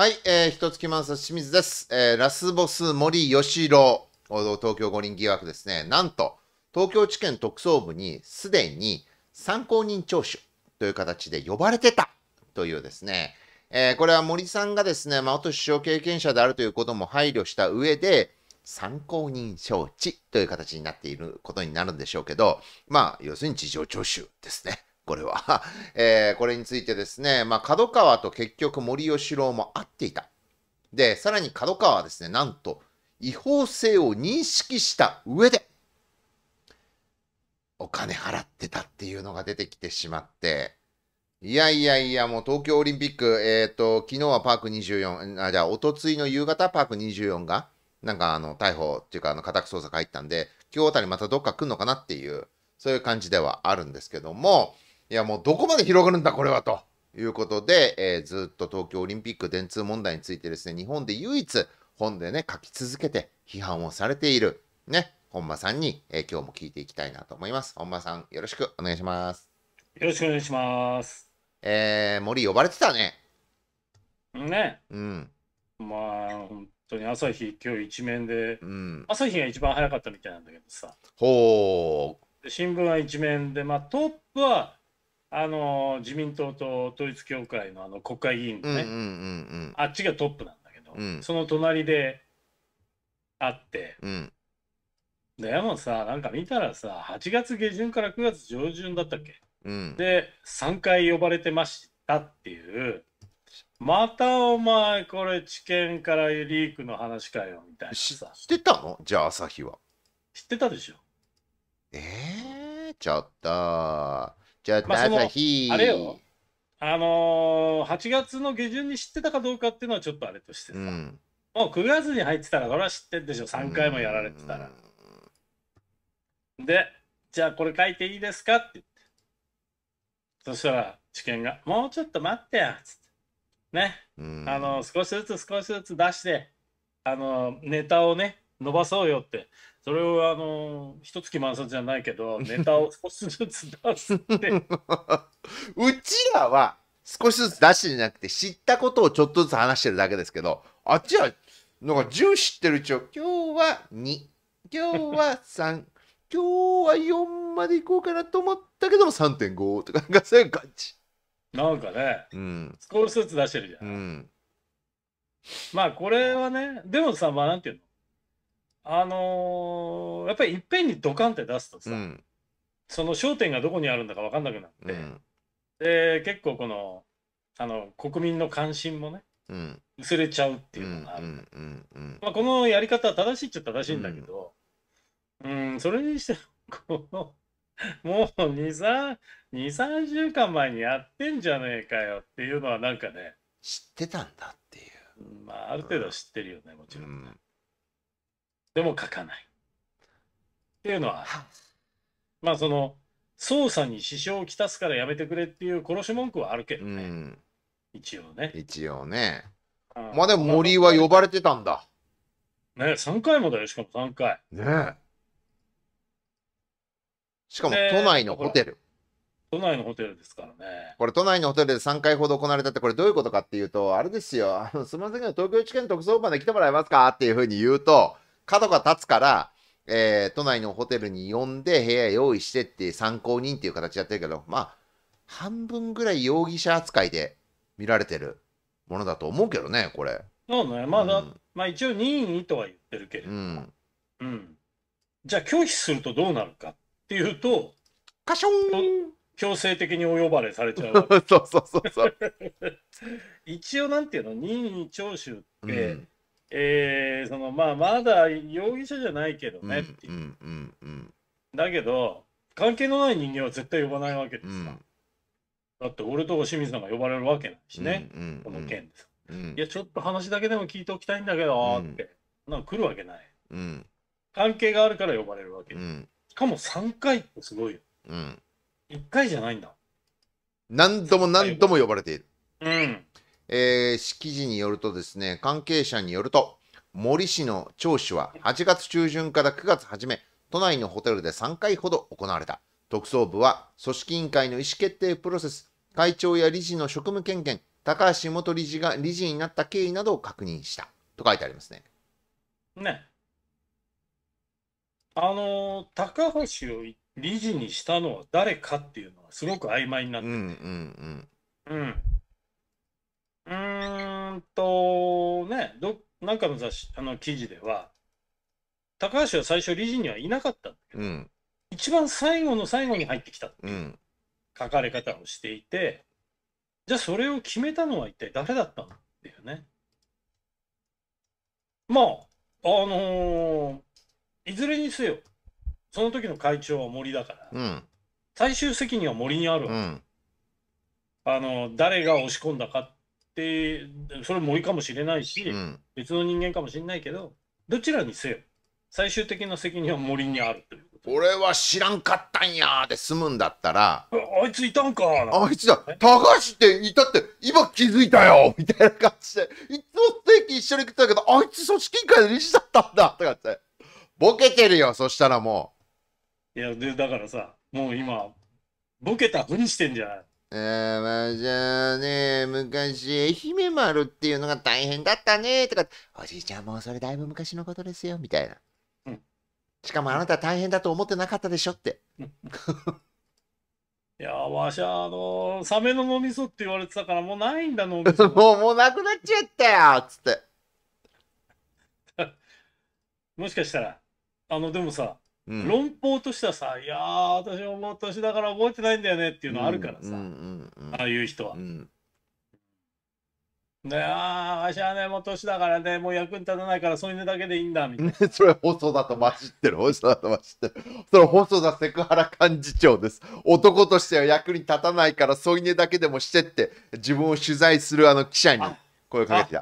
はい、えー、一月満さ清水です、えー、ラスボス森喜朗、東京五輪疑惑ですね。なんと、東京地検特捜部にすでに参考人聴取という形で呼ばれてたというですね、えー、これは森さんがですね、まあ、元首相経験者であるということも配慮した上で、参考人招致という形になっていることになるんでしょうけど、まあ、要するに事情聴取ですね。これは、えー、これについてですね、まあ、角川と結局森喜朗も会っていた。で、さらに角川はですね、なんと違法性を認識した上で、お金払ってたっていうのが出てきてしまって、いやいやいや、もう東京オリンピック、えっ、ー、と、昨日はパーク24、あ、じゃあ、おとついの夕方、パーク24が、なんかあの、逮捕っていうか、あの、家宅捜索入ったんで、今日あたりまたどっか来んのかなっていう、そういう感じではあるんですけども、いやもうどこまで広がるんだこれはということで、えー、ずっと東京オリンピック電通問題についてですね日本で唯一本でね書き続けて批判をされているね本間さんに、えー、今日も聞いていきたいなと思います本間さんよろしくお願いしますよろしくお願いしますえー、森呼ばれてたねねうんまあ本当に朝日今日一面で、うん、朝日が一番早かったみたいなんだけどさほう新聞は一面でまあトップはあの自民党と統一教会のあの国会議員のね、うんうんうんうん、あっちがトップなんだけど、うん、その隣で会って、うん、でもさなんか見たらさ8月下旬から9月上旬だったっけ、うん、で3回呼ばれてましたっていうまたお前これ知見からリークの話かよみたいなさ知ってたのじゃあ朝日は知ってたでしょええー、ちょっとちょっと朝日、まあ、あれよ、あのー、8月の下旬に知ってたかどうかっていうのはちょっとあれとしてさ、うん、もう9月に入ってたら、これは知ってんでしょ、3回もやられてたら。で、じゃあこれ書いていいですかって言って。そしたら、知見が、もうちょっと待ってや、つって。ね、うん、あの少しずつ少しずつ出して、あのネタをね、伸ばそうよってそれをあの一月満冊じゃないけど ネタを少しずつ出すって うちらは少しずつ出してじゃなくて知ったことをちょっとずつ話してるだけですけどあっちはなんか10知ってるうちを今日は2今日は3 今日は4までいこうかなと思ったけども3.5とかなんかそういう感じなんかね、うん、少しずつ出してるじゃん、うん、まあこれはねでもさまあなんていうのあのーやっぱりいっぺんにドカンって出すとさ、うんその焦点がどこにあるんだか分かんなくなっうて、んで結構このあの国民の関心もねうん薄れちゃうっていうのがある、うんうんまあ、このやり方は正しいっちゃ正しいんだけど、うん、それにしてもこのもう23週間前にやってんじゃねえかよっていうのはなんかね、知ってたんだっていうまあ、ある程度は知ってるよねもちろんね、んでも書かない。っていうのは、まあその、捜査に支障をきたすからやめてくれっていう殺し文句はあるけどね。うん、一応ね。一応ね。まあでも森は呼ばれてたんだ。ね三3回もだよ、しかも3回。ねしかも都内のホテル。都内のホテルですからね。これ、都内のホテルで3回ほど行われたって、これどういうことかっていうと、あれですよ、あのすみませんけど、東京地検特捜部まで来てもらえますかっていうふうに言うと、角が立つから、えー、都内のホテルに呼んで部屋用意してって参考人っていう形やってるけど、まあ、半分ぐらい容疑者扱いで見られてるものだと思うけどね、これ。そうね、まあ、うん、まあ一応任意とは言ってるけれど、うん、うん、じゃあ拒否するとどうなるかっていうと、カション強制的にお呼ばれされちゃう。そうそうそうそう。一応なんていうの、任意聴取って、うん、えー、そのまあまだ容疑者じゃないけどねっていう,、うんうんうん、だけど関係のない人間は絶対呼ばないわけですだって俺と清水さんが呼ばれるわけないしね、うんうんうん、この件です、うん、いやちょっと話だけでも聞いておきたいんだけどって、なんか来るわけない、関係があるから呼ばれるわけ、しかも3回ってすごいよ、うん、1回じゃないんだ何度も何度も呼ばれているうんえー、記事によるとですね、関係者によると、森氏の聴取は8月中旬から9月初め、都内のホテルで3回ほど行われた。特捜部は組織委員会の意思決定プロセス、会長や理事の職務権限、高橋元理事が理事になった経緯などを確認したと書いてありますね。ね。あの高橋を理事にしたのは誰かっていうのはすごく曖昧になってて、うん、うんうん、うんと、ね、ど、なんかの雑誌、あの記事では、高橋は最初理事にはいなかったんだけど、うん、一番最後の最後に入ってきたていう書かれ方をしていて、じゃあそれを決めたのは一体誰だったんっていうね。まあ、あのー、いずれにせよ、その時の会長は森だから、うん、最終責任は森にあるわけ、うん、あの誰が押し込んだかでそれ森かもしれないし、うん、別の人間かもしれないけどどちらにせよ最終的な責任は森にあるという俺は知らんかったんやで済むんだったらあいついたんかあいつだ高橋っていたって今気づいたよみたいな感じでいつも定期一緒に来てたけどあいつ組織委員会の理事だったんだとかってボケてるよそしたらもういやでだからさもう今ボケたふりしてんじゃないああ、まあじゃあね、昔、愛媛丸っていうのが大変だったね、とか、おじいちゃんもうそれだいぶ昔のことですよ、みたいな。うん、しかもあなた大変だと思ってなかったでしょって。いや、わしゃ、あのー、サメの脳みそって言われてたから、もうないんだ、脳みそ。もう、もうなくなっちゃったよ、つって。もしかしたら、あの、でもさ、うん、論法としてはさ「いや私はもう年だから覚えてないんだよね」っていうのあるからさ、ああいう人は。うんねあわしはねもう年だからねもう役に立たないからそういうのだけでいいんだみたいな、それ細田と混じってる細田と混じってるそれ細田セクハラ幹事長です男としては役に立たないから添い寝だけでもしてって自分を取材するあの記者に声かけてた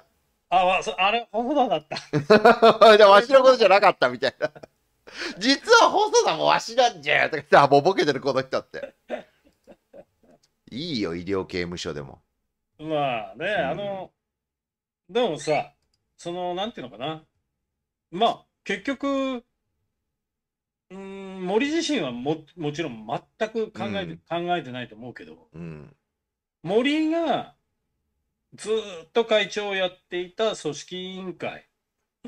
あああれ細田だったじゃあわしのことじゃなかったみたいな 実は細田もわしなんじゃとか言って、あ、もうボケてる、この人って。いいよ、医療刑務所でも。まあね、うん、あの、でもさ、その、なんていうのかな。まあ、結局、うん、森自身はももちろん全く考えて、うん、考えてないと思うけど、うん、森がずっと会長をやっていた組織委員会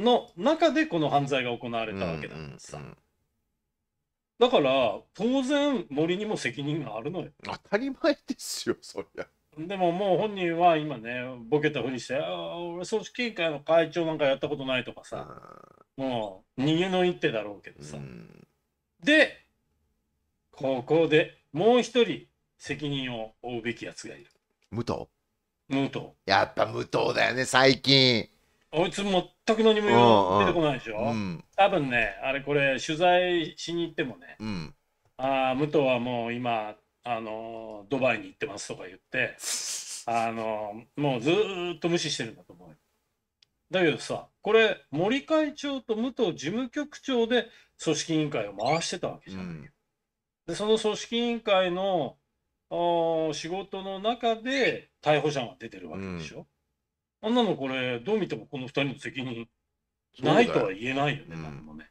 の中でこの犯罪が行われたわけだからさ、うんうんうん、だから当然森にも責任があるのよ当たり前ですよそりゃでももう本人は今ねボケたふりして「あ俺組織委員会の会長なんかやったことない」とかさ、うん、もう逃げの一手だろうけどさ、うん、でここでもう一人責任を負うべきやつがいる武藤武藤やっぱ武藤だよね最近こいつ全く何も出てこないでしょ、うん、多分ねあれこれ取材しに行ってもね、うん、あ武藤はもう今あのドバイに行ってますとか言って あのもうずっと無視してるんだと思うだけどさこれ森会長と武藤事務局長で組織委員会を回してたわけじゃない、うん、でその組織委員会の仕事の中で逮捕者が出てるわけでしょ、うんあんなのこれ、どう見てもこの2人の責任、ないとは言えないよね、何もね。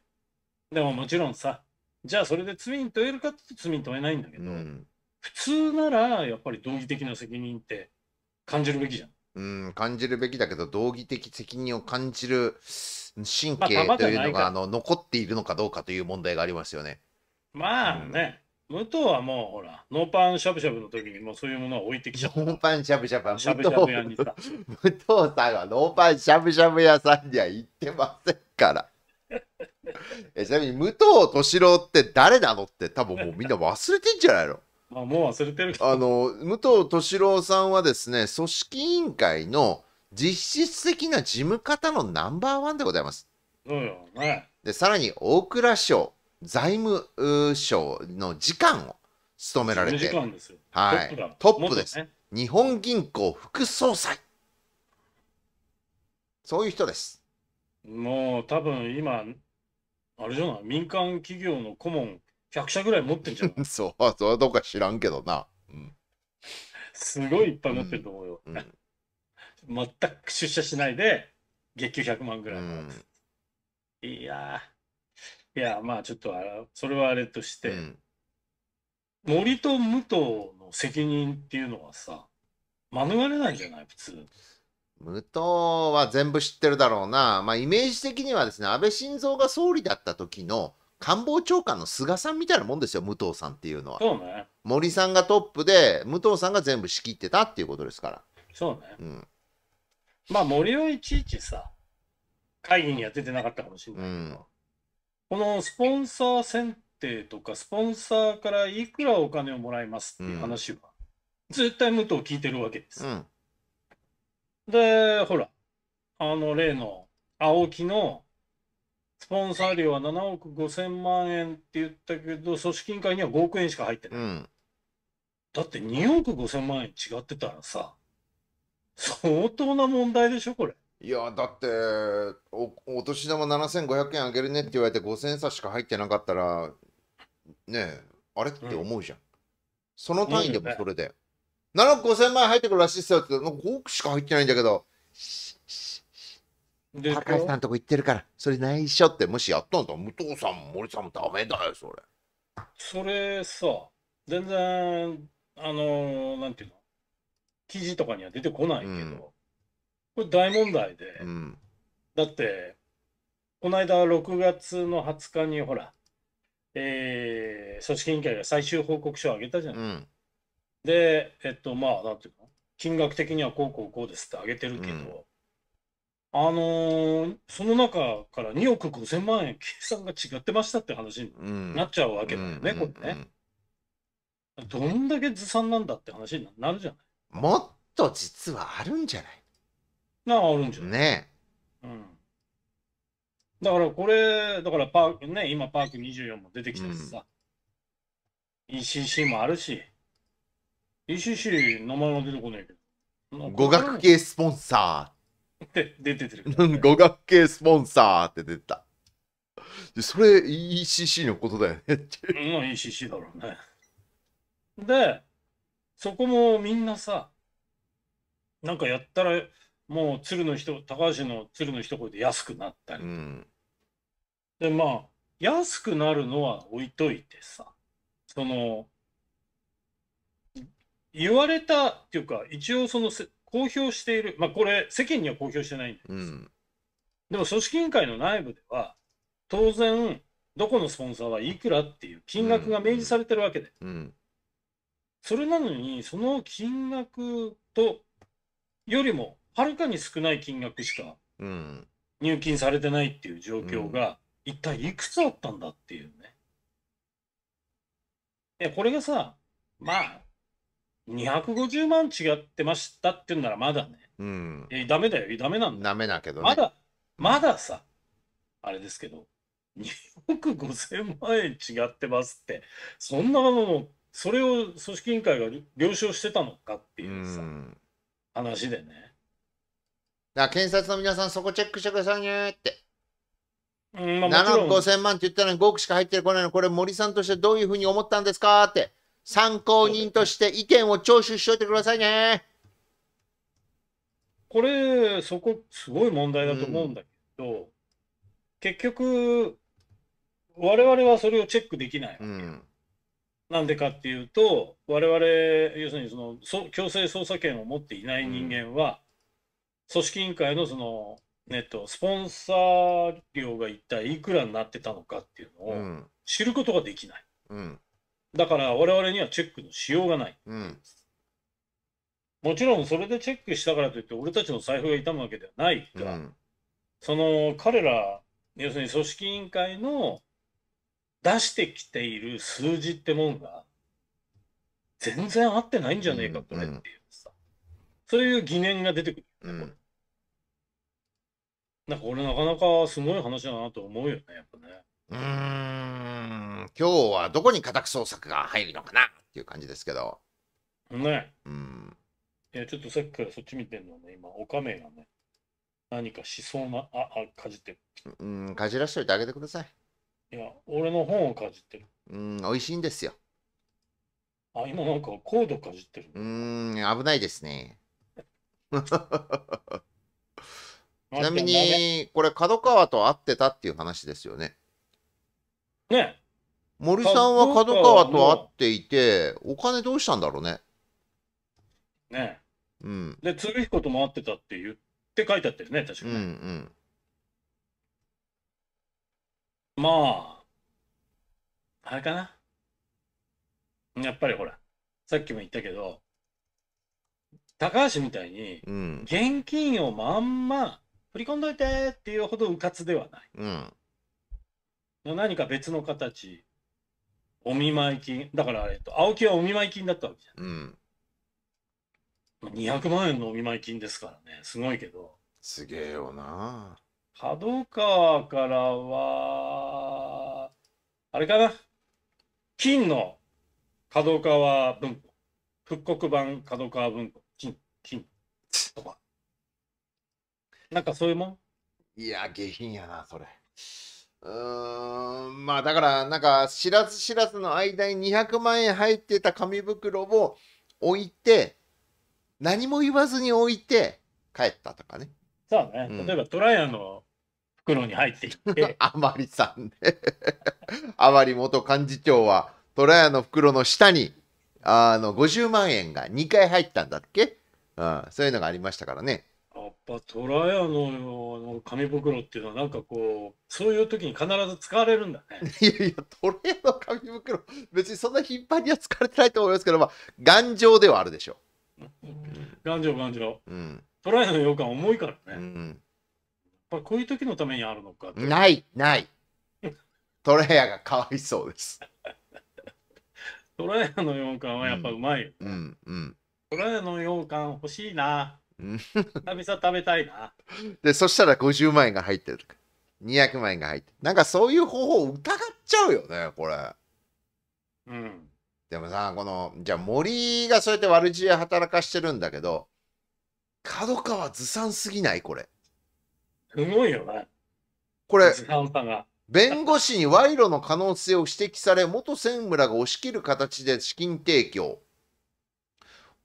でももちろんさ、じゃあそれで罪に問えるかって罪に問えないんだけど、うん普通ならやっぱり道義的な責任って感じるべきじゃん。うん、感じるべきだけど、道義的責任を感じる神経というのが、あの残っているのかどうかという問題がありますよね。まあね、武藤はもうほら、ノーパンしゃぶしゃぶの時にもうそういうものは置いてきちゃった。ノーパンしゃぶしゃぶ屋武藤武藤さんはノーパンしゃぶしゃぶ屋さんには行ってませんから。えちなみに武藤敏郎って誰なのって多分もうみんな忘れてんじゃないのあもう忘れてるあの武藤敏郎さんはですね組織委員会の実質的な事務方のナンバーワンでございます。そうよね、でさらに大蔵省財務省の次官を務められて、はい、トップです、ね、日本銀行副総裁。そういう人です。もう多分今、あれじゃない、民間企業の顧問100社ぐらい持ってんじゃん そう、それはどうか知らんけどな。うん、すごいいっぱい持ってると思うよ。うん、全く出社しないで、月給100万ぐらい。うん、いやー。いや、まあちょっとあそれはあれとして、うん、森と武藤の責任っていうのはさ、免れないじゃない、普通。武藤は全部知ってるだろうな。まあイメージ的にはですね、安倍晋三が総理だった時の官房長官の菅さんみたいなもんですよ、武藤さんっていうのは。そうね。森さんがトップで、武藤さんが全部仕切ってたっていうことですから。そうね。うん。まあ森はいちいちさ、会議には出てなかったかもしれないけど。うんこのスポンサー選定とか、スポンサーからいくらお金をもらいますっていう話は、絶対武藤聞いてるわけです。うん、で、ほら、あの例の青木のスポンサー料は7億5千万円って言ったけど、組織委員会には5億円しか入ってない。うん、だって2億5千万円違ってたらさ、相当な問題でしょ、これ。いやだっておお年玉7500円あげるねって言われて5000円差しか入ってなかったらねえあれって思うじゃん、うん、その単位でもそれで、7億5000万円入ってくるらしいっすよってなんか5億しか入ってないんだけど高橋さんとこ行ってるからそれ内緒ってもしやったんだ武藤さんも森さんもダメだよそれそれさ全然あのー、なんていうの記事とかには出てこないけど、うんこれ大問題で、うん、だってこの間6月の20日にほら、えー、組織委員会が最終報告書を上げたじゃない、うん、でえっとまあなんていうの金額的にはこうこうこうですって上げてるけど、うん、あのー、その中から2億5000万円計算が違ってましたって話になっちゃうわけだよね、これね、どんだけずさんなんだって話になるじゃないもっと実はあるんじゃないなあるんじゃないねうん。だからこれ、だからパークね、今パーク24も出てきたしさ、うん、ECC もあるし、ECC 名前は出てこないけど。語学系スポンサーって。出ててる、ね、語学系スポンサーって出てた。それ ECC のことだよねうん、ECC だろうね。で、そこもみんなさ、なんかやったら、もう鶴の人高橋の鶴の一声で安くなったり、うん、でまあ安くなるのは置いといてさその言われたっていうか一応その公表しているまあこれ世間には公表してないんです、うん、でも組織委員会の内部では当然どこのスポンサーはいくらっていう金額が明示されてるわけで、うん、それなのにその金額とよりもはるかに少ない金額しか入金されてないっていう状況が、一体いくつあったんだっていうね。いや、これがさ、まあ、250万違ってましたって言うならまだね。うん。え、ダメだよ、ダメなんだダメだけど、ね、まだ、まださ、あれですけど、2億5000万円違ってますって、そんなもの、それを組織委員会が了承してたのかっていうさ、うん、話でね。から検察の皆さん、そこチェックしてくださいねって。うん7億5000万って言ったのに5億しか入ってこないの、これ森さんとしてどういうふうに思ったんですかって、参考人として意見を聴取しといてくださいね。これ、そこ、すごい問題だと思うんだけど、うん、結局、我々はそれをチェックできないわけ、うん、なんでかっていうと、我々、要するにその強制捜査権を持っていない人間は、うん組織委員会のその、ね、とスポンサー料が一体いくらになってたのかっていうのを知ることができない、うん、だから我々にはチェックのしようがない、うん、もちろんそれでチェックしたからといって俺たちの財布が痛むわけではないが、うん、その彼ら要するに組織委員会の出してきている数字ってもんが全然合ってないんじゃねえかこれっていうさ、そういう疑念が出てくる、ね、なんか俺なかなかすごい話だなと思うよね、やっぱね。うーん、今日はどこに家宅捜索が入るのかなっていう感じですけど。ね。うん。いや、ちょっとさっきからそっち見てんのね、今、おかめがね、何かしそうな、あ、あ、かじってる。うん、かじらしといてあげてください。いや、俺の本をかじってる。うん、美味しいんですよ。あ、今なんかコードかじってる。うん、危ないですね。ちなみに、これ、角川と会ってたっていう話ですよね。ね森さんは角川と会っていて、お金どうしたんだろうね。ねうん。で、鶴彦とも会ってたって言って書いてあったよね、確かに。うん、うん、まあ、あれかな。やっぱりほら、さっきも言ったけど、高橋みたいに、現金をまんま振り込んどいてっていうほどうかつではない。うん。何か別の形。お見舞い金。だからあれと、青木はお見舞い金だったわけじうん。ゃん。200万円のお見舞い金ですからね。すごいけど。すげえよな。角川からは、あれかな。金の角川文庫。復刻版角川文庫。金、金とか。なんかそういうもんいや、下品やな、それ。うーん、まあだから、なんか、知らず知らずの間に200万円入ってた紙袋を置いて、何も言わずに置いて帰ったとかね。そうね。うん、例えば、トライアンの袋に入っていって。あまりさんね。あまり元幹事長は、トライアンの袋の下に、あの、50万円が2回入ったんだっけうん、そういうのがありましたからね。やっぱトラヤの紙袋っていうのはなんかこうそういう時に必ず使われるんだね。いやいやトラヤの紙袋別にそんな頻繁には使われてないと思いますけどまあ頑丈ではあるでしょう。頑丈頑丈。うん、トラヤの洋館重いからね。うん、やっぱこういう時のためにあるのか。ないない。トラヤがかわいそうです。トラヤの洋館はやっぱうまいよ、ね、うん。うんうんトラヤの洋館欲しいな。久々食べたいな。で、そしたら50万円が入ってるとか、200万円が入ってる。なんかそういう方法疑っちゃうよね、これ。うん。でもさ、この、じゃあ森がそうやって悪知恵働かしてるんだけど、角川ずさんすぎないこれ。すごいよね。これ、弁護士に賄賂の可能性を指摘され、元専務らが押し切る形で資金提供。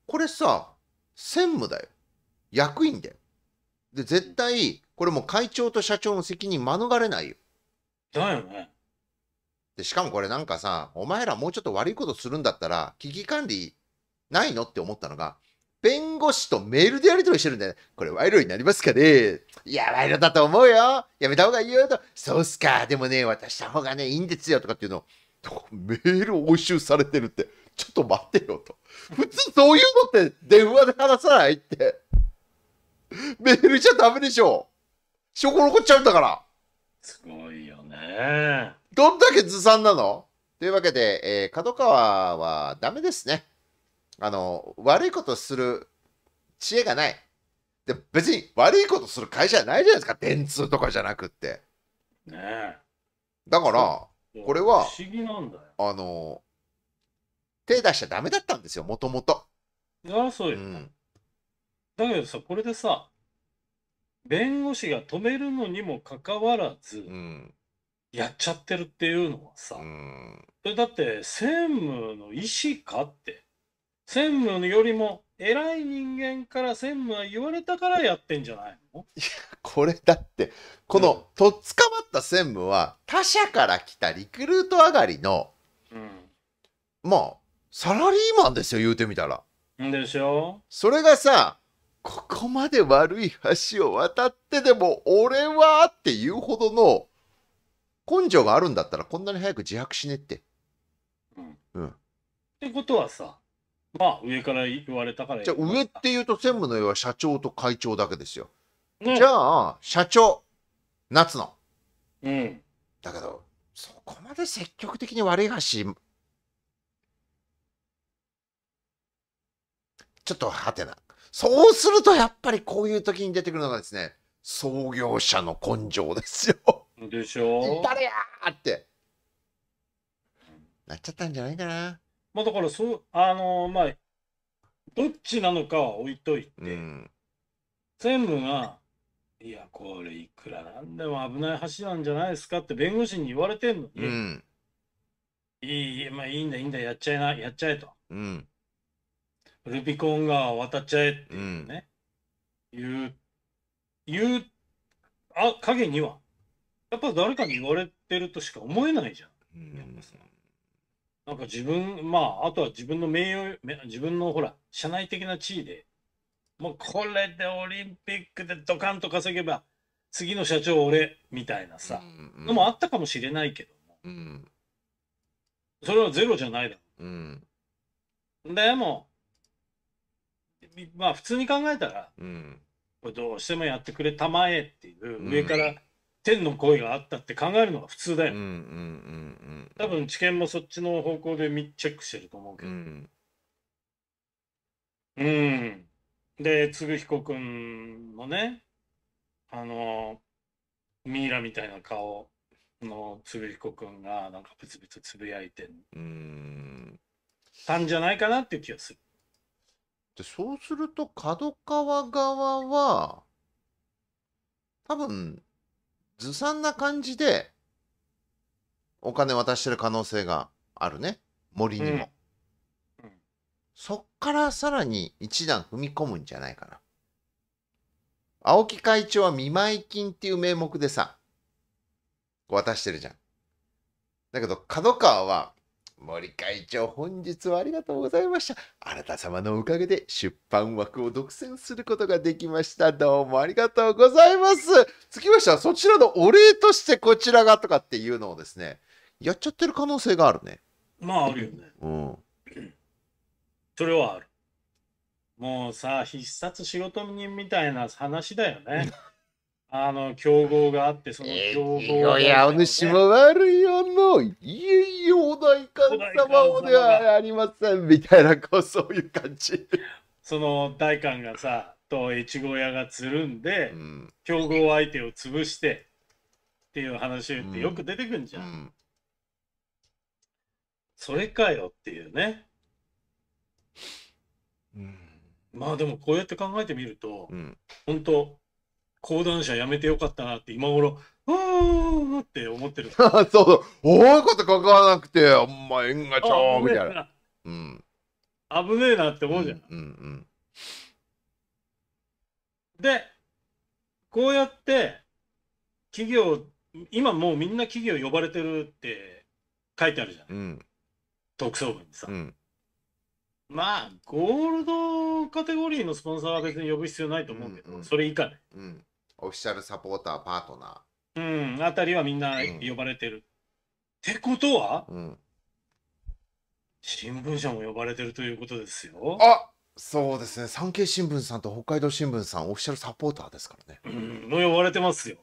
これさ、専務だよ。役員だよ。で、絶対、これも会長と社長の責任免れないよ。だよね。で、しかもこれなんかさ、お前らもうちょっと悪いことするんだったら、危機管理ないのって思ったのが、弁護士とメールでやり取りしてるんだよ、ね。これ賄賂になりますかねいや、賄賂だと思うよ。やめた方がいいよと。そうっすか。でもね、渡した方がね、いいんですよとかっていうのを、メールを押収されてるって、ちょっと待ってよと。普通そういうのって電話で話さないって。メールじゃダメでしょ。証拠残っちゃうんだから。すごいよね。どんだけずさんなのというわけで、えー、角川はダメですね。あの、悪いことする知恵がない。で別に悪いことする会社じゃないじゃないですか、電通とかじゃなくって。ねえ。だから、これは、不思議なんだよ。あの、手出しちゃダメだったんですよ、もともと。ああ、そうよ、うん。だけどさ、これでさ、弁護士が止めるのにもかかわらず、うんやっちゃってるっていうのはさ、うん、だって専務の意思かって専務よりも偉い人間から専務は言われたからやってんじゃないのいやこれだってこの、と、うん、捕まった専務は他社から来たリクルート上がりの、うん、まあサラリーマンですよ言うてみたら。でしょそれがさここまで悪い橋を渡ってでも俺はっていうほどの根性があるんだったらこんなに早く自白しねって。うん。うん、ってことはさ、まあ上から言われたからじゃあ上っていうと専務の上は社長と会長だけですよ。じゃあ社長、夏野。うん。だけど、そこまで積極的に悪い橋、ちょっとはてな。そうするとやっぱりこういう時に出てくるのがですね、創業者の根性ですよ。でしょう。誰やーってなっちゃったんじゃないかな。まあだからそう、あのー、まあ、どっちなのかは置いといて、うん、専務が、いや、これいくらなんでも危ない橋なんじゃないですかって弁護士に言われてんのに、うん、いい、まあいいんだ、いいんだ、やっちゃいな、やっちゃえと。うんルビコン川渡っちゃえっていうね、うん、言う、言う、あ、影には、やっぱ誰かに言われてるとしか思えないじゃん。うん、なんか自分、まあ、あとは自分の名誉、自分のほら、社内的な地位で、もうこれでオリンピックでドカンと稼げば、次の社長俺、みたいなさ、のもあったかもしれないけども、うん、それはゼロじゃないだろう。うん、でも、まあ普通に考えたら、うん、どうしてもやってくれたまえっていう上から天の声があったって考えるのが普通だよ、うんうんうんうん、多分知見もそっちの方向でチェックしてると思うけどうん、うん、で嗣彦君のねあのミイラみたいな顔の嗣彦君がなんかブツブツつぶやいてたんじゃないかなっていう気がするで、そうすると、角川側は、多分、ずさんな感じで、お金渡してる可能性があるね。森にも。うん、そっからさらに一段踏み込むんじゃないかな。青木会長は見舞金っていう名目でさ、渡してるじゃん。だけど、角川は森会長本日はありがとうございましたあなた様のおかげで出版枠を独占することができましたどうもありがとうございますつきましてはそちらのお礼としてこちらがとかっていうのをですねやっちゃってる可能性があるねまああるよねうんそれはあるもうさ必殺仕事人みたいな話だよね あの、競合があって、その競合が、ね。いや、お主も悪いよの、いえいえ、お代官様ではありません、みたいな、こう、そういう感じ。その代官がさ、と越後屋がつるんで、うん、競合相手を潰して、っていう話ってよく出てくんじゃん。うんうん、それかよっていうね。まあでもこうやって考えてみると、うん、本当講談社やめてよかったなって今頃、うーって思ってる。そうそう。大こと関わらなくて、お前縁がちょうみたいな。うん。危ねえなって思うじゃん。うん、うん、うん、で、こうやって、企業、今もうみんな企業呼ばれてるって書いてあるじゃん。うん、特捜部にさ。うんまあ、ゴールドカテゴリーのスポンサーは別に呼ぶ必要ないと思うけど、うんうん、それ以下ね。うん、オフィシャルサポーター、パートナー。うん、あたりはみんな呼ばれてる。ってことは、うん、新聞社も呼ばれてるということですよ。あそうですね、産経新聞さんと北海道新聞さん、オフィシャルサポーターですからね。うん、の呼ばれてますよ。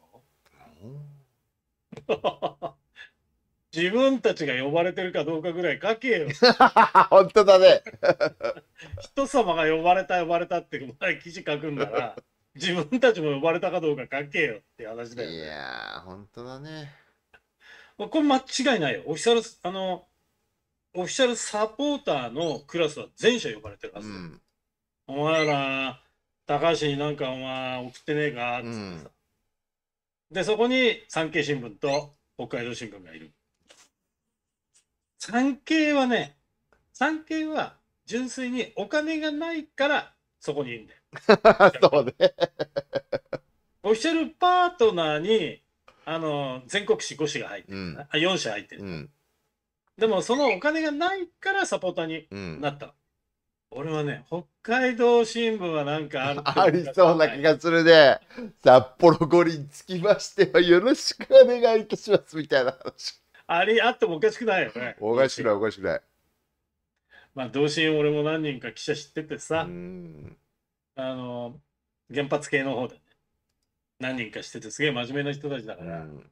自分たちが呼ばれてるかどうかぐらい書けよ。本当だね。人様が呼ばれた呼ばれたって前記事書くんだから自分たちも呼ばれたかどうか関係よって話だよね。いやー、本当だね。これ間違いないよ。オフィシャル、あの、オフィシャルサポーターのクラスは全社呼ばれてるはず、うん、お前ら、高橋になんかお前送ってねえかっつってさ、うん、で、そこに産経新聞と北海道新聞がいる。産経はね、産経は純粋にお金がないからそこにいるんだよ。そうね。オフィシャルパートナーに、あの、全国紙5紙が入ってる、うん、あ、4紙入ってる、うん、でも、そのお金がないからサポーターになった。うん、俺はね、北海道新聞はなんかある ありそうな気がするね。札幌五輪つきましては、よろしくお願いいたします、みたいな話。あれ、あってもおかしくないよね。おかしくない、おかしくない。まあ、同心俺も何人か記者知っててさ。うんあの、原発系の方でね、何人かしてて、すげえ真面目な人たちだから、うん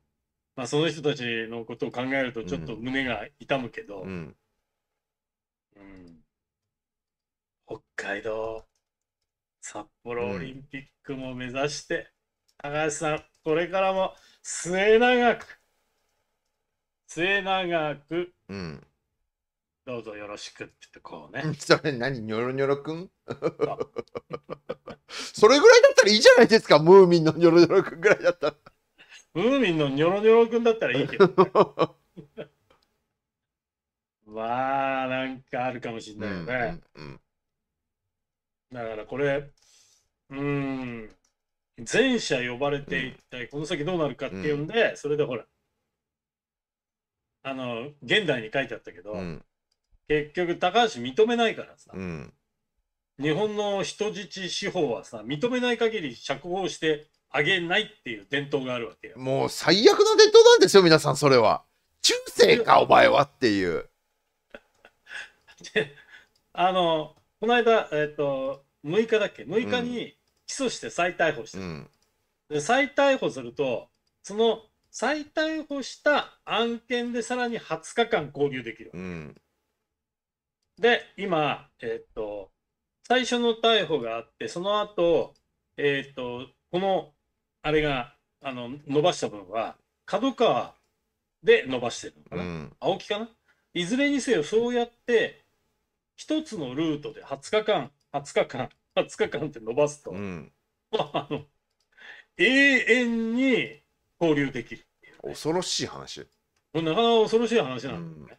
まあ、その人たちのことを考えると、ちょっと胸が痛むけど、うん、うん、北海道、札幌オリンピックも目指して、うん、高橋さん、これからも末永く、末永く、うん、どうぞよろしくって言ってこうね。それ何ニョロニョロくん それぐらいだったらいいじゃないですか、ムーミンのニョロニョロくんぐらいだったら。ムーミンのニョロニョロくんだったらいいけど、ね。ま あ、なんかあるかもしれないよね。うんうんうん、だからこれ、うん、前者呼ばれて一体この先どうなるかっていうんで、うん、それでほら、あの、現代に書いてあったけど、うん結局高橋認めないからさ、うん、日本の人質司法はさ認めない限り釈放してあげないっていう伝統があるわけよもう最悪の伝統なんですよ皆さんそれは中世かお前はっていう あのこの間えっ、ー、と6日だっけ6日に起訴して再逮捕して、うん、で再逮捕するとその再逮捕した案件でさらに20日間拘留できる、うんで、今、えっ、ー、と、最初の逮捕があって、その後、えっ、ー、と、この、あれが、あの、伸ばした分は、角川で伸ばしてるのかな、うん、青木かないずれにせよ、そうやって、一つのルートで20日間、20日間、20日間って伸ばすと、うん、あの、永遠に交流できる、恐ろしい話。なかなか恐ろしい話なんだよね。うん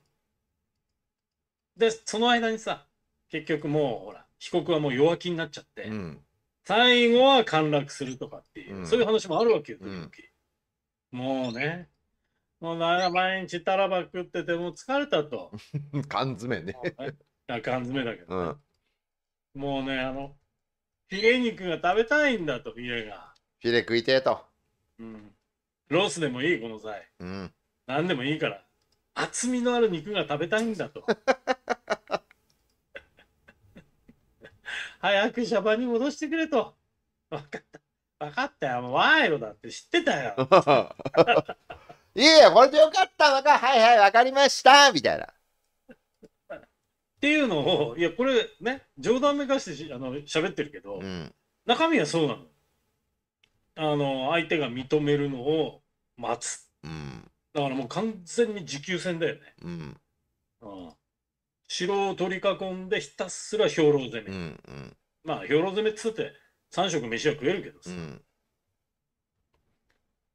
で、その間にさ、結局もう、ほら、被告はもう弱気になっちゃって、うん、最後は陥落するとかっていう、うん、そういう話もあるわけよ、時々。もうね、もう毎日たらば食ってて、もう疲れたと。缶詰ね。缶詰だけど、ね、もうね、あの、ィレ肉が食べたいんだと、ヒレが。ィレ食いてえと。うん。ロースでもいい、この際。うん。何でもいいから。厚みのある肉が食べたいんだと。早くシャバに戻してくれと。分かった。分かったよ。賄賂だって知ってたよ。いいえ、これでよかったのか。はいはい、分かりました。みたいな。っていうのを、いや、これね、冗談めかしてあの喋ってるけど、うん、中身はそうなの。あの、相手が認めるのを待つ。うん、だからもう完全に持久戦だよね。うん、ああ城を取り囲んでひたすら兵糧攻め、うんうん、まあ兵糧攻めっつって3食飯は食えるけどさ、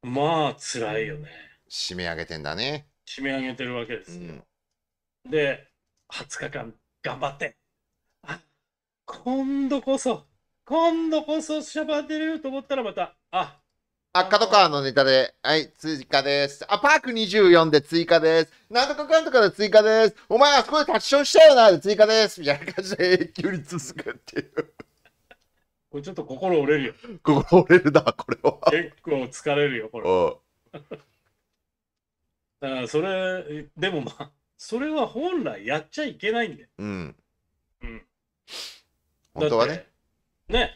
うん、まあ辛いよね締め上げてんだね締め上げてるわけですよ、うん、で20日間頑張ってあ今度こそ今度こそシャバ出れると思ったらまたああ、カーのネタで、はい、追加です。あ、パーク24で追加です。なんとかかんとかで追加です。お前あそこでタッチションしたよな、で追加です。みたいな感じで永久に続くっていう。これちょっと心折れるよ。心折れるな、これは。結構疲れるよ、これ。だからそれ、でもまあ、それは本来やっちゃいけないんだよ。うん。うん。本当はね。ね。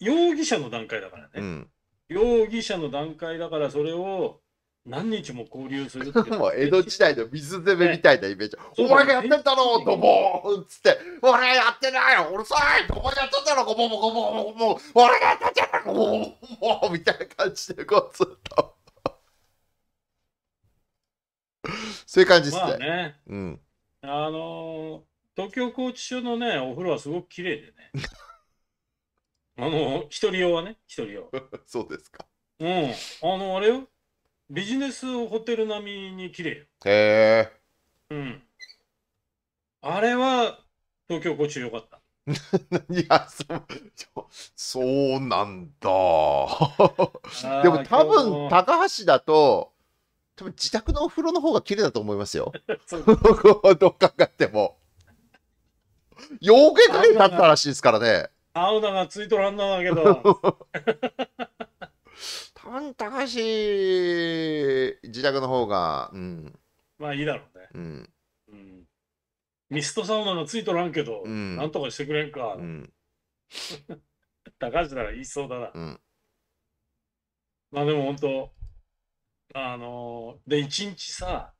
容疑者の段階だからね。うん容疑者の段階だからそれを何日も交流するって もう江戸時代の水攻めみたいなイメージ。ね、お前がやってんだろう、ドボーンっつって、俺やってないうるさい、どこやってんだろう、ゴボゴボゴボゴボ、俺がやってじゃない、ゴボゴボみたいな感じで、こうずっと。そういう感じですね。まあねうん、あのー、東京拘置所のね、お風呂はすごく綺麗でね。あの、一人用はね、一人用。そうですか。うん。あの、あれよ。ビジネスホテル並みに綺麗よ。へえ。うん。あれは、東京越中よかった。い やそそうなんだでも多分高橋だと多分自宅のお風呂の方が綺麗だと思いますよ どっかかってもけか会だったらしいですからね青田がついとらんなだけど。たぶん高橋自宅の方が、うん、まあいいだろうね。うん。うん、ミストサウナのついとらんけど、うん、なんとかしてくれんか。うん、高橋なら言いそうだな。うん、まあでも本当あのー、で、一日さ、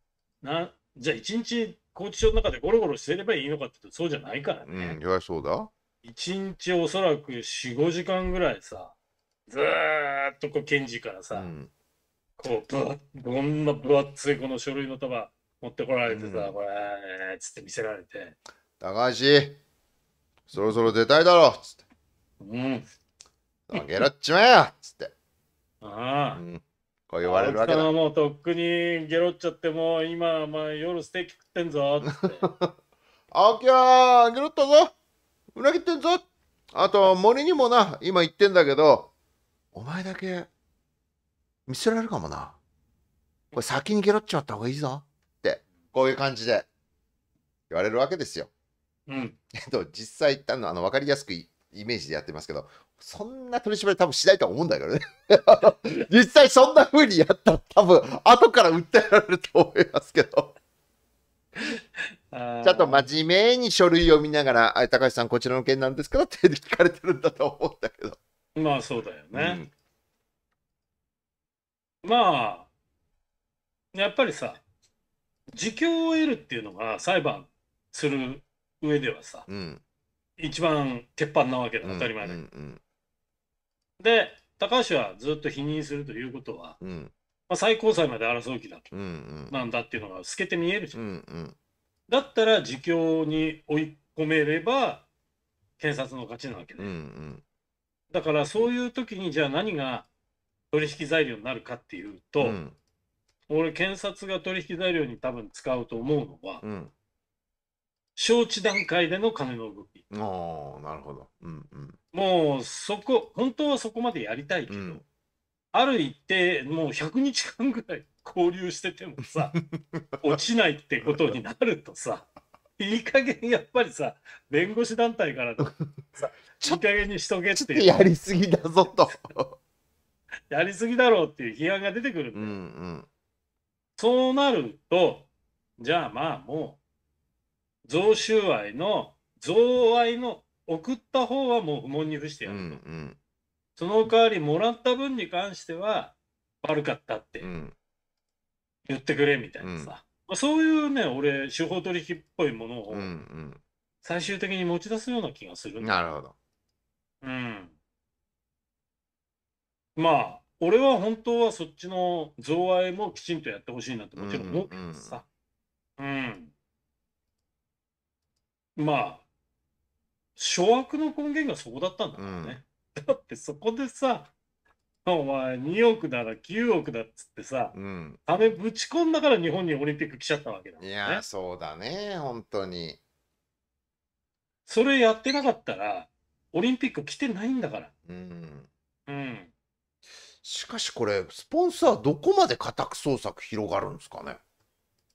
なじゃあ一日、拘置所の中でゴロゴロしてればいいのかって言うと、そうじゃないからね。うん、いや、そうだ。一日おそらく45時間ぐらいさずーっとこう検事からさ、うんこうぶわどんな分厚いこの書類の束持ってこられてさ、うんこれつって見せられて高橋そろそろ出たいだろつってうんあげろっちまえよつって、ああ、うん、こう言われるわけだもうとっくにゲロっちゃってもう今、まあ、夜ステーキ食ってんぞっつって 青きゃあげろったぞ裏切ってんぞあと、森にもな、今言ってんだけど、お前だけ、見せられるかもな。これ先にゲロっちまった方がいいぞ。って、こういう感じで、言われるわけですよ。うん。えっと、実際言ったの、あの、分かりやすくイメージでやってますけど、そんな取り締まり多分しないと思うんだけどね。実際そんな風にやったら多分、後から訴えられると思いますけど。ちゃんと真面目に書類を見ながら、あ高橋さん、こちらの件なんですかって聞かれてるんだと思うんだけど。まあ、そうだよね。うん、まあ、やっぱりさ、自供を得るっていうのが裁判する上ではさ、うん、一番鉄板なわけで、当たり前で。うんうんうんで高橋はずっと否認するということは、うん、まあ、最高裁まで争う気だと、うんうん、なんだっていうのが透けて見えるじゃん。うんうん、だったら自供に追い込めれば検察の勝ちなわけで、うんうん、だからそういう時にじゃあ何が取引材料になるかっていうと、うん、俺検察が取引材料に多分使うと思うのは、うん、承知段階での金の動き。あなるほど、うんうん、もうそこ本当はそこまでやりたいけど、うんある一定もう100日間ぐらい交流しててもさ 落ちないってことになるとさいい加減やっぱりさ弁護士団体からさいい加減にしとけってやりすぎだぞと やりすぎだろうっていう批判が出てくるんだよ、うんうん、そうなるとじゃあまあもう贈収賄の贈賄の送った方はもう不問に付してやると。うんうんその代わりもらった分に関しては悪かったって言ってくれみたいなさ、うん、まあ、そういうね俺司法取引っぽいものを最終的に持ち出すような気がする、なるほど。うん。まあ俺は本当はそっちの贈賄もきちんとやってほしいなってもちろん思うけどさ、うん、うん、まあ諸悪の根源がそこだったんだからね。だってそこでさ、お前2億だら9億だっつってさ、うん、金ぶち込んだから日本にオリンピック来ちゃったわけだもんいやそうだね、本当に。それやってなかったら、オリンピック来てないんだから。うん。うん。しかしこれ、スポンサーどこまで家宅捜索広がるんですかね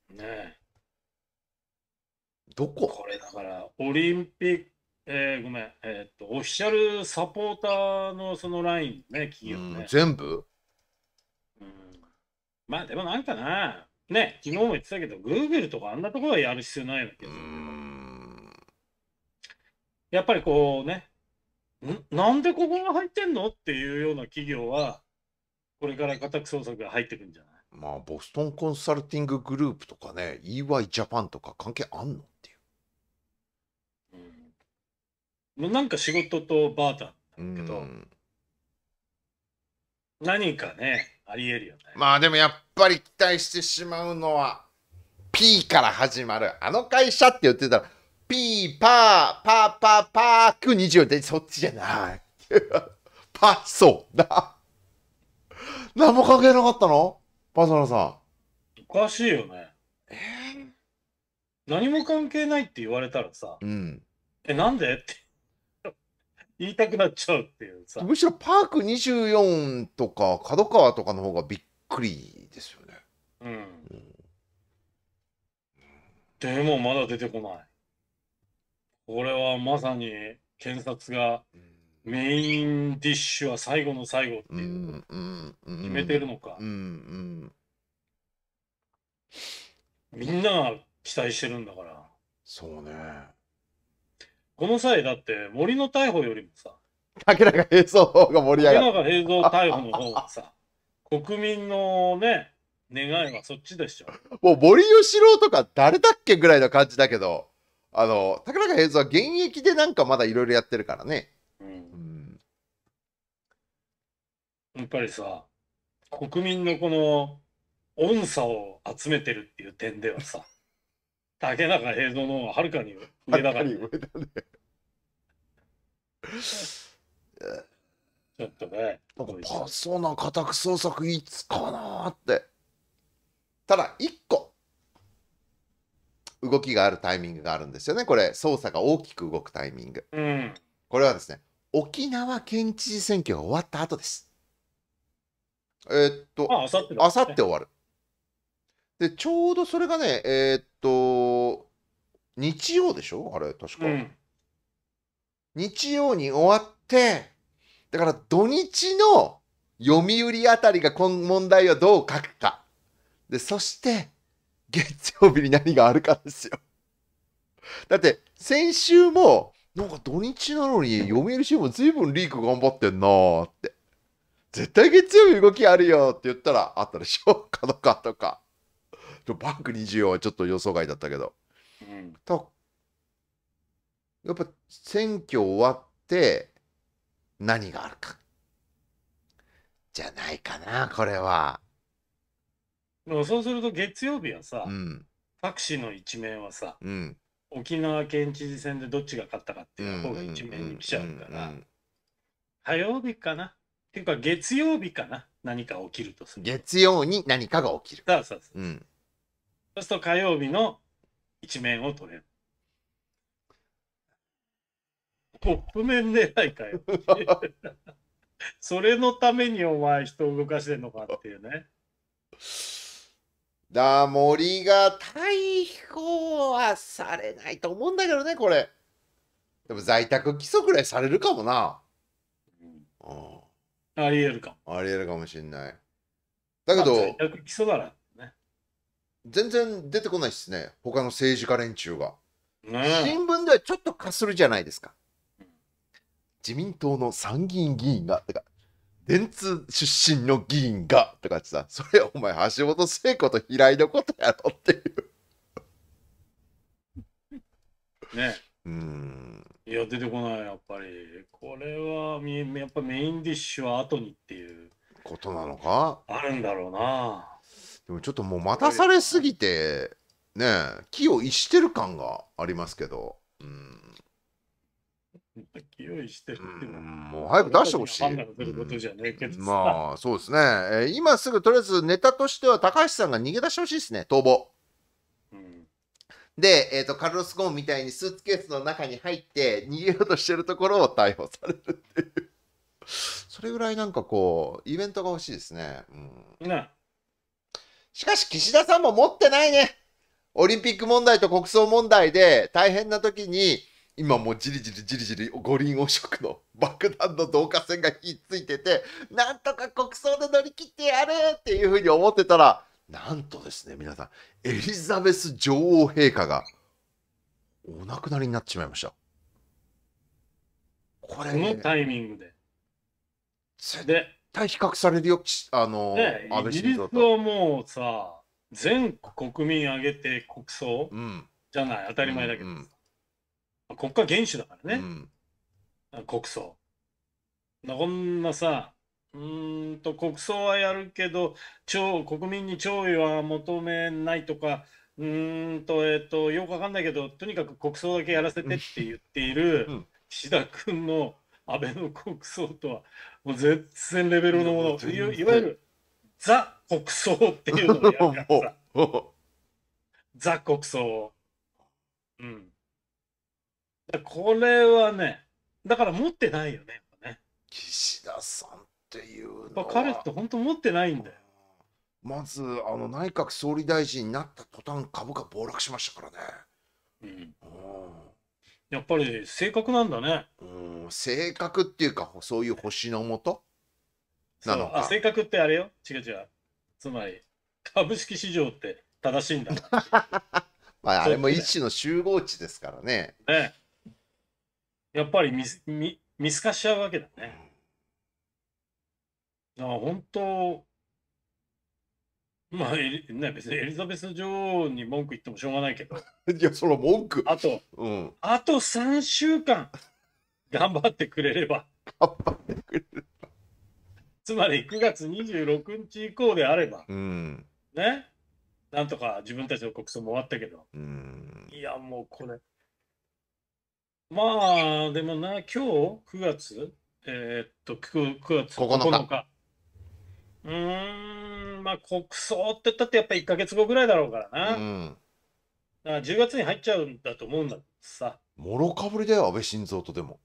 ねえどここれだから、オリンピッえー、ごめん、えー、っと、オフィシャルサポーターのそのラインね、企業ね。全部うんまあ、でもなんかな、ね、昨日も言ってたけど、グーグルとかあんなところはやる必要ないわけですよ。やっぱりこうね、んなんでここが入ってんのっていうような企業は、これから家宅捜索が入ってくんじゃないまあ、ボストンコンサルティンググループとかね、EY ジャパンとか関係あんのっていう。もうなんか仕事とバーだったけど、うん何かね、ありえるよね。まあでもやっぱり期待してしまうのは、P から始まる。あの会社って言ってたら、P、パー、パー、パー、パー、く24で、そっちじゃない。パソだ。何も関係なかったのパソナさん。おかしいよね。えー、何も関係ないって言われたらさ、うん、え、なんでって。言いたくなっちゃうっていうさむしろパーク24とか角川とかの方がびっくりですよねうん、うん、でもまだ出てこないこれはまさに検察がメインディッシュは最後の最後っていう決めてるのか、うん、みんなが期待してるんだからそうねこの際だって森の逮捕よりもさ竹中平蔵が盛り上竹がる中平蔵逮捕の方がさ国民のね願いはそっちでしょもう森喜朗とか誰だっけぐらいの感じだけどあの竹中平蔵は現役でなんかまだいろいろやってるからねうんうんやっぱりさ、国民のこの恩差を集めてるっていう点ではさ、竹中平蔵の方がはるかに上だかはら、るかに上だねちょっとね。なんかパソナ家宅捜索いつかなって。ただ、1個、動きがあるタイミングがあるんですよね。これ、捜査が大きく動くタイミング。うん、これはですね、沖縄県知事選挙が終わった後です。えー、っと、あさって終わる。で、ちょうどそれがね、えー、っと、日曜でしょあれ、確か。うん日曜に終わって、だから土日の読売あたりがこの問題をどう書くか。で、そして、月曜日に何があるかですよ。だって、先週も、なんか土日なのに読売新聞随分リーク頑張ってんなーって。絶対月曜日動きあるよって言ったらあったでしょかとかとか。バンク24はちょっと予想外だったけど。うん、やっぱ選挙終わって何があるか。じゃないかな、これは。そうすると月曜日はさ、うん、タクシーの一面はさ、うん、沖縄県知事選でどっちが勝ったかっていう方が一面に来ちゃうから、火曜日かな。っていうか月曜日かな。何か起きるとする。月曜に何かが起きる。そうそうそう。うん、そうすると火曜日の一面を取れる。トップ面狙いかよ。それのためにお前人を動かしてんのかっていうね。だ森が逮捕はされないと思うんだけどねこれでも在宅起訴ぐらいされるかもな、うん、ありえるかありえるかもしんないだけど在宅起訴なら、ね、全然出てこないっすね他の政治家連中が、ね、新聞ではちょっとかするじゃないですか自民党の参議院議員が、とか、電通出身の議員が、とかってさ、それお前、橋本聖子と平井のことやろっていう。ねうんいや出てこないやっぱりこれはやっぱメインディッシュは後にっていうことなのかあるんだろうなでもちょっともう待たされすぎてねえ気を逸してる感がありますけどうん用意してるいもう早く出してほしい。まあ、そうですね、えー。今すぐとりあえずネタとしては高橋さんが逃げ出してほしいですね、逃亡。で、えっ、ー、と、カルロス・ゴーンみたいにスーツケースの中に入って逃げようとしてるところを逮捕されるっていう。それぐらいなんかこう、イベントが欲しいですね。うん。ね、しかし、岸田さんも持ってないね。オリンピック問題と国葬問題で大変な時に、今もじりじりじりじり五輪汚職の爆弾の導火線がひっついてて、なんとか国葬で乗り切ってやるっていうふうに思ってたら、なんとですね、皆さん、エリザベス女王陛下がお亡くなりになってしまいました。これ、ね、このタイミングで。絶対比較されるよ、あの、ね、イギリスもうさ、全国民挙げて国葬、うん、じゃない、当たり前だけど、うんうん国家元首だからね、うん、国葬。こんなさ、うんと国葬はやるけど超国民に弔意は求めないとかうんと、えっと、よくわかんないけどとにかく国葬だけやらせてって言っている岸田君の安倍の国葬とはもう絶然レベルのもの、いわゆるザ国葬っていうのをやるからさ ザ国葬うんこれはね、だから持ってないよね、ね岸田さんっていうのは。彼って本当持ってないんだよ。まず、あの内閣総理大臣になった途端株価暴落しましたからね。うん、やっぱり性格なんだね。うん、性格っていうか、そういう星のもとなのか。性格ってあれよ、違う違う。つまり、株式市場って正しいんだ。まあ、あれも一種の集合値ですからね。ねやっぱり見見見透かしちゃうわけだね。ら本当、まあ、ね、別にエリザベス女王に文句言ってもしょうがないけど。いや、その文句。あと、うん、あと3週間、頑張ってくれれば。頑張ってくれれば。つまり9月26日以降であれば、うん、ね、なんとか自分たちの国葬も終わったけど、うん、いや、もうこれ。まあ、でもな、今日9月、えー、っと9、9月9日。9日うーん、まあ、国葬って言ったってやっぱ1か月後ぐらいだろうからな。うん、だから10月に入っちゃうんだと思うんださ。もろかぶりだよ、安倍晋三とでも。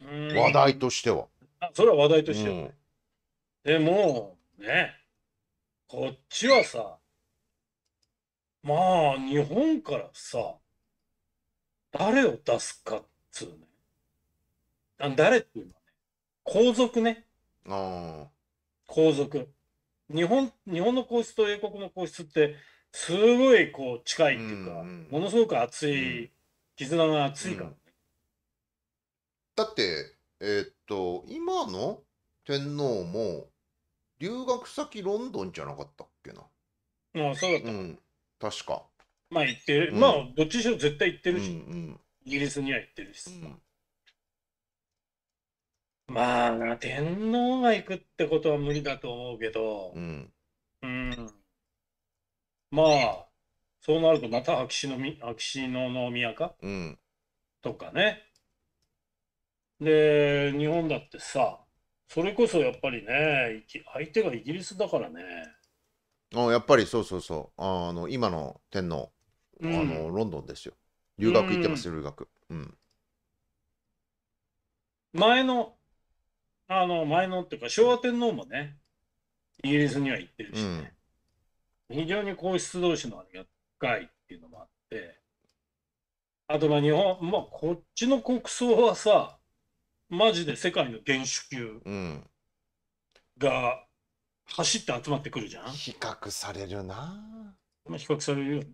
話題としては。あそれは話題としては、ねうん、でも、ね、こっちはさ、まあ、日本からさ、誰を出すかっつうね。あ誰っていうのはね、皇族ね。あ皇族。日本、日本の皇室と英国の皇室って、すごいこう近いっていうか、うんうん、ものすごく熱い、うん、絆が熱いから、ねうん、だって、えー、っと、今の天皇も、留学先ロンドンじゃなかったっけな。ああ、そうだった。うん、確か。まあ行ってる、うんまあどっちにしろ絶対行ってうんうるし、んイギリスには行ってるしさ、まあ天皇が行くってことは無理だと思うけどう、んうん、まあそうなるとまた秋篠み秋篠宮かうんとかねで日本だってさそれこそやっぱりね相手がイギリスだからねあやっぱりそうそうそうあの今の天皇あの、ロンドンですよ。留学行ってます、留学。うん。前の、あの、前のっていうか、昭和天皇もね、イギリスには行ってるしね。非常に皇室同士のあれが深いっていうのもあって、あとまあ日本、まあこっちの国葬はさ、マジで世界の元首級が走って集まってくるじゃん。比較されるな。まあ比較されるよね。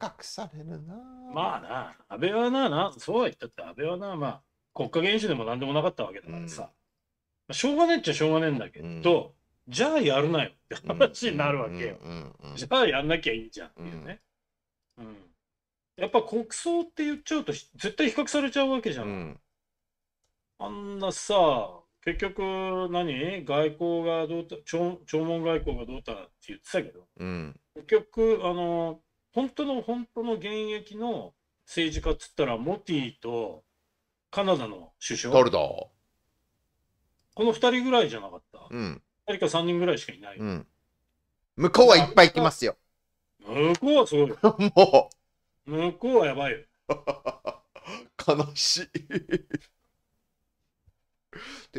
隠されるなまあな、安倍はな、なそうは言ったって安倍はな、まあ、国家元首でも何でもなかったわけだからさ、うんまあ、しょうがねえっちゃしょうがねえんだけど、うん、じゃあやるなよって話になるわけよ。じゃあやんなきゃいいじゃんっていうね。うん、うん、やっぱ国葬って言っちゃうと絶対比較されちゃうわけじゃん。あんなさ、結局何外交がどうた弔問外交がどうたって言ってたけど、結局あの本当の本当の現役の政治家っつったら、モティとカナダの首相。トルこの2人ぐらいじゃなかった。うん。2人か3人ぐらいしかいない。うん。向こうはいっぱい来ますよ。向こうはすごい。もう。向こうはやばいよ。悲しい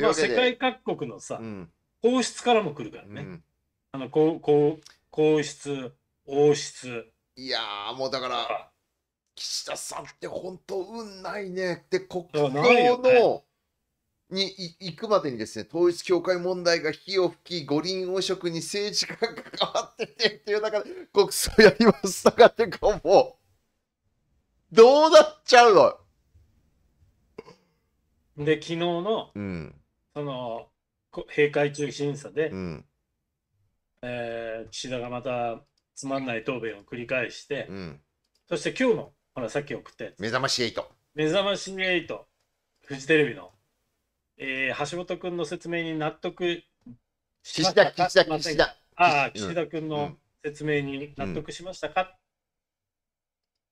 まあ、世界各国のさ、うん、皇室からも来るからね。うん、あの皇皇皇室、王室、いやもうだから、岸田さんって本当運ないね。で、国境の、に行くまでにですね、統一教会問題が火を吹き、五輪汚職に政治家が関わっててっていう中で、国葬やりますとかってかもう、どうなっちゃうので、昨日の、うん、その、閉会中審査で、うん、えー、岸田がまたつまんない答弁を繰り返して、うん、そして今日のほらさっき送ってめざ目覚まし8目覚まし8フジテレビの、えー、橋本君の説明に納得しましたか岸田岸田あ岸田君の説明に納得しましたか、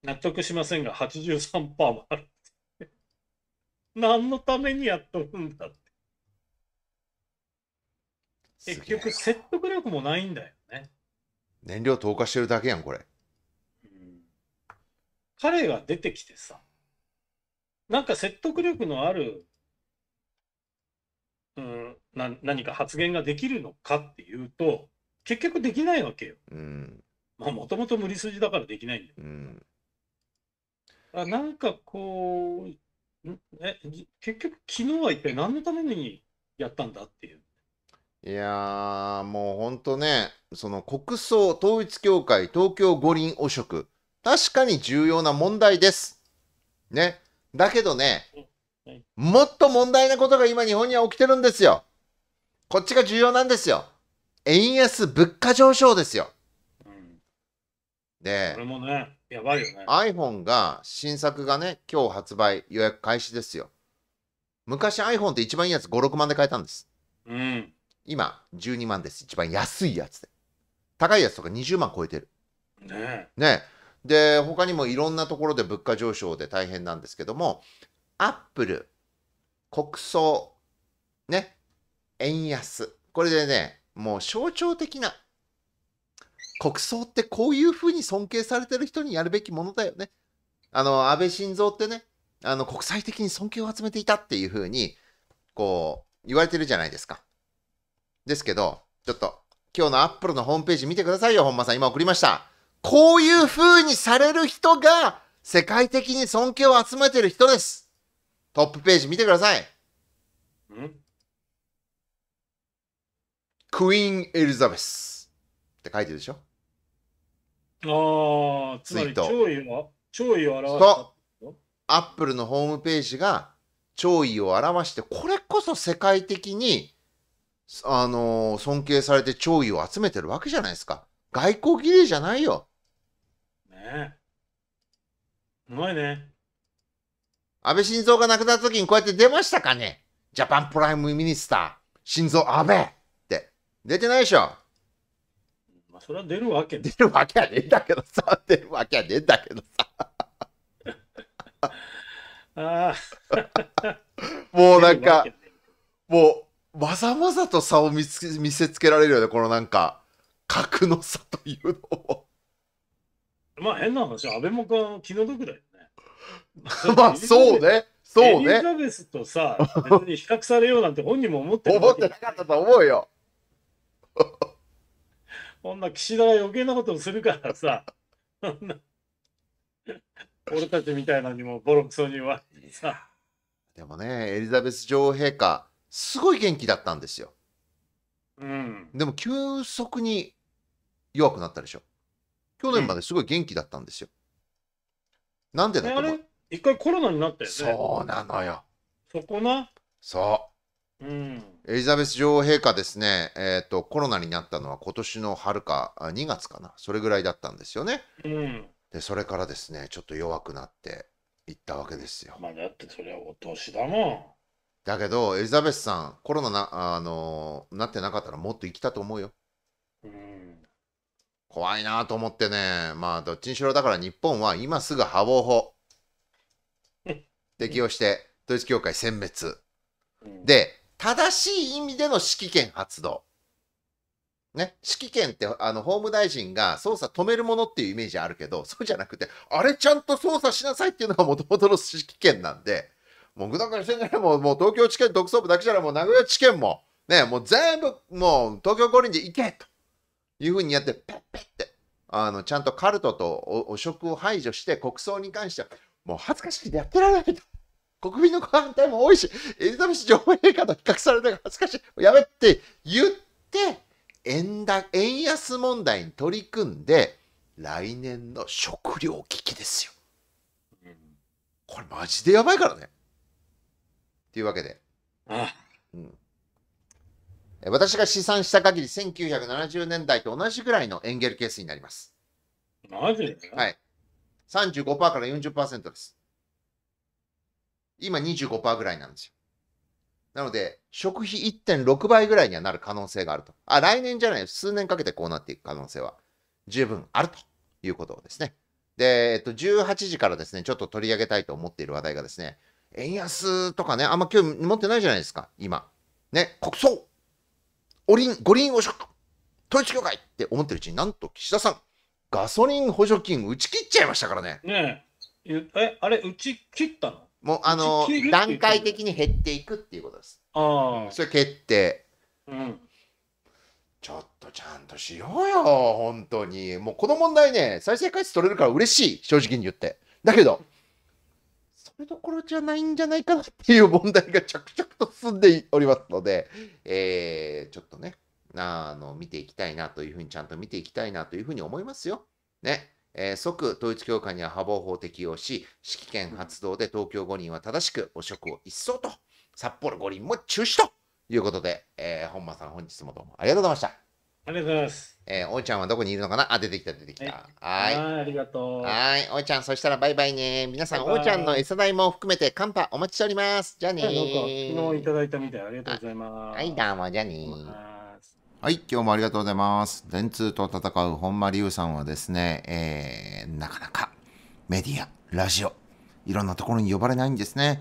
納得しませんが83%もある何のためにやっとるんだって結局説得力もないんだよね燃料投下してるだけやんこれ彼が出てきてさなんか説得力のある、うん、な何か発言ができるのかっていうと結局できないわけよ。うん、まあもともと無理筋だからできないんだよ。うん、あなんかこうえ結局昨日は一体何のためにやったんだっていう。いやー、もうほんとね、その国葬、統一教会、東京五輪汚職、確かに重要な問題です。ね。だけどね、もっと問題なことが今日本には起きてるんですよ。こっちが重要なんですよ。円安物価上昇ですよ。うん、で、ね、ね。iPhone が、新作がね、今日発売、予約開始ですよ。昔 iPhone って一番いいやつ5、6万で買えたんです。うん。今、12万です。一番安いやつで。高いやつとか20万超えてる。ねねで、他にもいろんなところで物価上昇で大変なんですけども、アップル、国葬、ね、円安。これでね、もう象徴的な、国葬ってこういうふうに尊敬されてる人にやるべきものだよね。あの、安倍晋三ってね、あの、国際的に尊敬を集めていたっていうふうに、こう、言われてるじゃないですか。ですけど、ちょっと、今日のアップルのホームページ見てくださいよ、本間さん。今送りました。こういう風にされる人が、世界的に尊敬を集めてる人です。トップページ見てください。んクイーン・エリザベスって書いてるでしょああ、つまり弔意は弔意を表した。アップルのホームページが弔意を表して、これこそ世界的にあのー、尊敬されて弔意を集めてるわけじゃないですか。外交儀礼じゃないよ。ねえ。うまいね。安倍晋三が亡くなった時にこうやって出ましたかねジャパンプライムミニスター、晋三安倍って。出てないでしょ。まあ、それは出るわけ、ね、出るわけはねえんだけどさ。出るわけはねえんだけどさ。ああ。もうなんか、もう、わざわざと差を見つ見せつけられるよね、このなんか、格の差というのを。まあ変な話、安倍もが気の毒だよね。まあそうね。そうね。エリザベスとさ、別に比較されようなんて本人も思ってな思ってなかったと思うよ。こんな岸田が余計なことをするからさ、俺たちみたいなのにもボロクソに言われてさ。でもね、エリザベス女王陛下、すごい元気だったんですよ。うん、でも急速に弱くなったでしょ。去年まですごい元気だったんですよ。うん、なんでだと思う一回コロナになったよね。そうなのよ。そこな。そう。うん、エリザベス女王陛下ですね、えーと、コロナになったのは今年の春か2月かな、それぐらいだったんですよね。うん、で、それからですね、ちょっと弱くなっていったわけですよ。まあだってそれはお年だもだけど、エリザベスさん、コロナな,、あのなってなかったらもっと生きたと思うよ。うん怖いなと思ってね、まあ、どっちにしろだから日本は今すぐ破防法適用して、統一教会殲滅。うん、で、正しい意味での指揮権発動。ね、指揮権ってあの法務大臣が捜査止めるものっていうイメージあるけど、そうじゃなくて、あれちゃんと捜査しなさいっていうのがもともとの指揮権なんで、もうだかりしてんじゃもうもう東京地検特捜部だけじゃなくもう名古屋地検も、ね、もう全部、もう東京五輪で行けというふうにやって、ペッペッって、あの、ちゃんとカルトと汚職を排除して、国葬に関しては、もう恥ずかしくてやってられないと。国民の反対も多いし、エリザベス女王陛下と比較されて恥ずかしい。やめって言って、円だ円安問題に取り組んで、来年の食料危機ですよ。これマジでやばいからね。というわけで。うん、私が試算した限り1970年代と同じぐらいのエンゲル係数になります。マジではい。35%から40%です。今25%ぐらいなんですよ。なので、食費1.6倍ぐらいにはなる可能性があると。あ、来年じゃない、数年かけてこうなっていく可能性は十分あるということですね。で、えっと、18時からですね、ちょっと取り上げたいと思っている話題がですね、円安とかね、あんま興味持ってないじゃないですか、今。ね、国葬五輪、五輪汚職統一教会って思ってるうちになんと岸田さん、ガソリン補助金打ち切っちゃいましたからね。ねえ、えあれ、打ち切ったのもう、あの、段階的に減っていくっていうことです。ああ。それ決定。うん。ちょっとちゃんとしようよ、本当に。もうこの問題ね、再生回数取れるから嬉しい、正直に言って。だけど、れどころじゃないんじゃないかなっていう問題が着々と進んでおりますので、えー、ちょっとね、あの、見ていきたいなというふうに、ちゃんと見ていきたいなというふうに思いますよ。ね。えー、即統一教会には破防法適用し、指揮権発動で東京五輪は正しく汚職を一掃と、札幌五輪も中止ということで、えー、本間さん、本日もどうもありがとうございました。ありがとうございます。えー、おいちゃんはどこにいるのかなあ、出てきた、出てきた。はい。ありがとう。はい。おいちゃん、そしたらバイバイね。皆さん、おいちゃんの餌代も含めて、カンパお待ちしております。じゃあね昨日いただいたみたい。ありがとうございます。はい、どうも、じゃあねはい、今日もありがとうございます。電通と戦う本間隆さんはですね、えー、なかなかメディア、ラジオ、いろんなところに呼ばれないんですね。